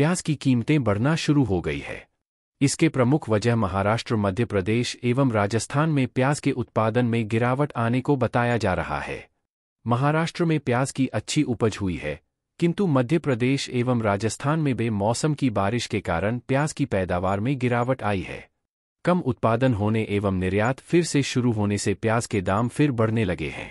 प्याज की कीमतें बढ़ना शुरू हो गई है इसके प्रमुख वजह महाराष्ट्र मध्य प्रदेश एवं राजस्थान में प्याज के उत्पादन में गिरावट आने को बताया जा रहा है महाराष्ट्र में प्याज की अच्छी उपज हुई है किंतु मध्य प्रदेश एवं राजस्थान में बेमौसम की बारिश के कारण प्याज की पैदावार में गिरावट आई है कम उत्पादन होने एवं निर्यात फिर से शुरू होने से प्याज के दाम फिर बढ़ने लगे हैं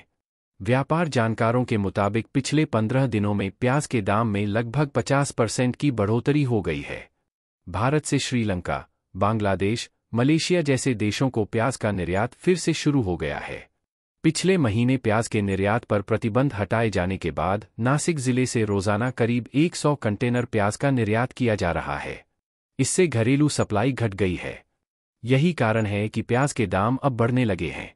व्यापार जानकारों के मुताबिक पिछले 15 दिनों में प्याज के दाम में लगभग 50 परसेंट की बढ़ोतरी हो गई है भारत से श्रीलंका बांग्लादेश मलेशिया जैसे देशों को प्याज का निर्यात फिर से शुरू हो गया है पिछले महीने प्याज के निर्यात पर प्रतिबंध हटाए जाने के बाद नासिक जिले से रोजाना करीब 100 कंटेनर प्याज का निर्यात किया जा रहा है इससे घरेलू सप्लाई घट गई है यही कारण है कि प्याज के दाम अब बढ़ने लगे हैं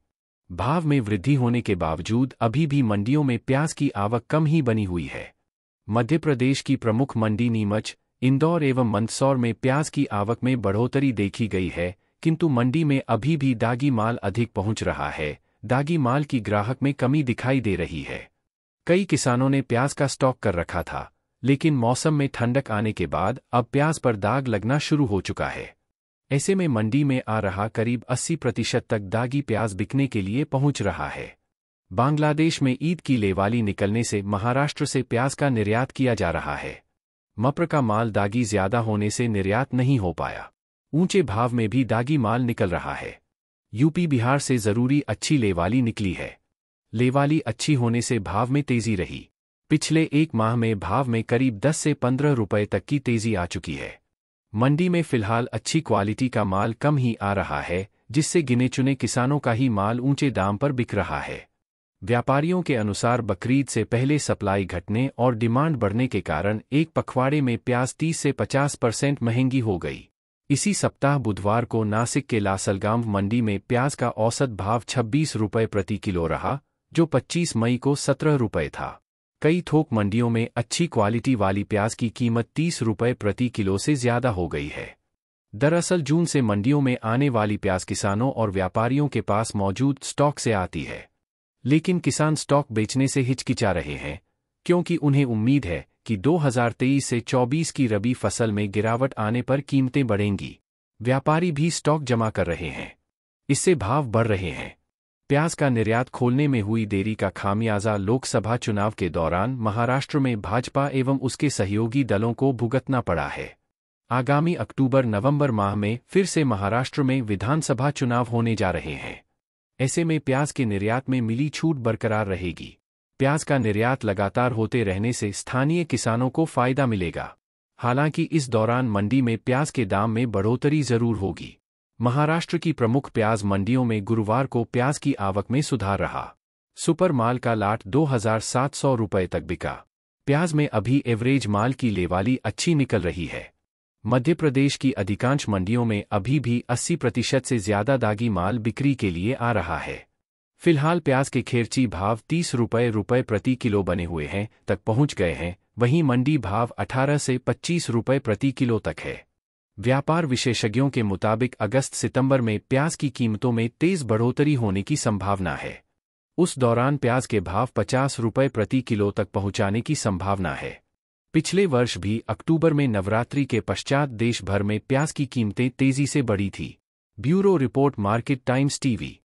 भाव में वृद्धि होने के बावजूद अभी भी मंडियों में प्याज की आवक कम ही बनी हुई है मध्य प्रदेश की प्रमुख मंडी नीमच इंदौर एवं मंदसौर में प्याज की आवक में बढ़ोतरी देखी गई है किंतु मंडी में अभी भी दागी माल अधिक पहुंच रहा है दागी माल की ग्राहक में कमी दिखाई दे रही है कई किसानों ने प्याज का स्टॉक कर रखा था लेकिन मौसम में ठंडक आने के बाद अब प्याज पर दाग लगना शुरू हो चुका है ऐसे में मंडी में आ रहा करीब 80 प्रतिशत तक दागी प्याज बिकने के लिए पहुंच रहा है बांग्लादेश में ईद की लेवाली निकलने से महाराष्ट्र से प्याज का निर्यात किया जा रहा है मप्र का माल दागी ज्यादा होने से निर्यात नहीं हो पाया ऊंचे भाव में भी दागी माल निकल रहा है यूपी बिहार से जरूरी अच्छी लेवाली निकली है लेवाली अच्छी होने से भाव में तेजी रही पिछले एक माह में भाव में करीब 10 से 15 रुपए तक की तेजी आ चुकी है मंडी में फिलहाल अच्छी क्वालिटी का माल कम ही आ रहा है जिससे गिने चुने किसानों का ही माल ऊंचे दाम पर बिक रहा है व्यापारियों के अनुसार बकरीद से पहले सप्लाई घटने और डिमांड बढ़ने के कारण एक पखवाड़े में प्याज 30 से 50 परसेंट महंगी हो गई इसी सप्ताह बुधवार को नासिक के लासलगांव मंडी में प्याज का औसत भाव छब्बीस रुपये प्रति किलो रहा जो 25 मई को सत्रह रुपये था कई थोक मंडियों में अच्छी क्वालिटी वाली प्याज की कीमत तीस रुपये प्रति किलो से ज्यादा हो गई है दरअसल जून से मंडियों में आने वाली प्याज किसानों और व्यापारियों के पास मौजूद स्टॉक से आती है लेकिन किसान स्टॉक बेचने से हिचकिचा रहे हैं क्योंकि उन्हें उम्मीद है कि 2023 से 24 की रबी फसल में गिरावट आने पर कीमतें बढ़ेंगी व्यापारी भी स्टॉक जमा कर रहे हैं इससे भाव बढ़ रहे हैं प्याज का निर्यात खोलने में हुई देरी का खामियाजा लोकसभा चुनाव के दौरान महाराष्ट्र में भाजपा एवं उसके सहयोगी दलों को भुगतना पड़ा है आगामी अक्टूबर नवंबर माह में फिर से महाराष्ट्र में विधानसभा चुनाव होने जा रहे हैं ऐसे में प्याज के निर्यात में मिली छूट बरकरार रहेगी प्याज का निर्यात लगातार होते रहने से स्थानीय किसानों को फायदा मिलेगा हालांकि इस दौरान मंडी में प्याज के दाम में बढ़ोतरी जरूर होगी महाराष्ट्र की प्रमुख प्याज मंडियों में गुरुवार को प्याज की आवक में सुधार रहा सुपर माल का लाट दो हजार सात सौ रुपये तक बिका प्याज में अभी एवरेज माल की लेवाली अच्छी निकल रही है मध्य प्रदेश की अधिकांश मंडियों में अभी भी 80 प्रतिशत से ज्यादा दागी माल बिक्री के लिए आ रहा है फिलहाल प्याज के खेरची भाव तीस रुपये रुपये प्रति किलो बने हुए हैं तक पहुंच गए हैं वहीं मंडी भाव 18 से 25 रुपये प्रति किलो तक है व्यापार विशेषज्ञों के मुताबिक अगस्त सितंबर में प्याज की कीमतों में तेज बढ़ोतरी होने की संभावना है उस दौरान प्याज के भाव पचास रुपये प्रति किलो तक पहुंचाने की संभावना है पिछले वर्ष भी अक्टूबर में नवरात्रि के पश्चात देश भर में प्याज की कीमतें तेजी से बढ़ी थी bureau report Market Times TV